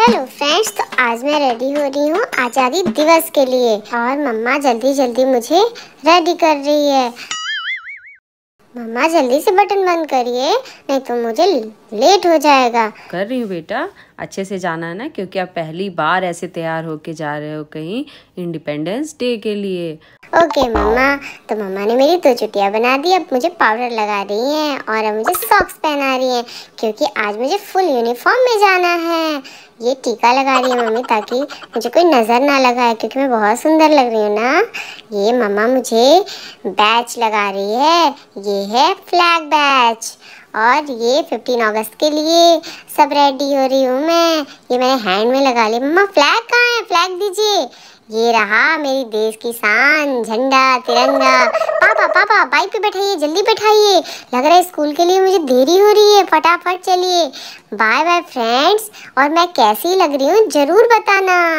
hello friends तो आज मैं रेडी हो रही हूँ आज़ादी दिवस के लिए और मम्मा जल्दी जल्दी मुझे रेडी कर रही है मम्मा जल्दी से बटन बंद करिए नहीं तो मुझे लेट हो जाएगा कर रही हूँ बेटा अच्छे से जाना है ना क्योंकि आप पहली बार ऐसे तैयार होके जा रहे हो कहीं इंडिपेंडेंस डे के लिए ओके मम्मा तो मम्मा ने मेरी दो चुटिया बना दी अब मुझे पाउडर लगा रही हैं और अब मुझे सॉक्स पहना रही हैं क्योंकि आज मुझे फुल यूनिफॉर्म में जाना है ये टीका लगा रही है मम्मी ताकि मुझे कोई नज़र ना लगाए क्योंकि मैं बहुत सुंदर लग रही हूँ ना ये मम्मा मुझे बैच लगा रही है ये है फ्लैग बैच और ये 15 अगस्त के लिए सब रेडी हो रही हूँ मैं ये मैंने हैंड में लगा ली मम्मा फ्लैग कहाँ है फ्लैग दीजिए ये रहा मेरी देश की शान झंडा तिरंगा पापा पापा बाइक पे बैठाइए जल्दी बैठाइए लग रहा है स्कूल के लिए मुझे देरी हो रही है फटाफट चलिए बाय बाय फ्रेंड्स और मैं कैसी लग रही हूँ ज़रूर बताना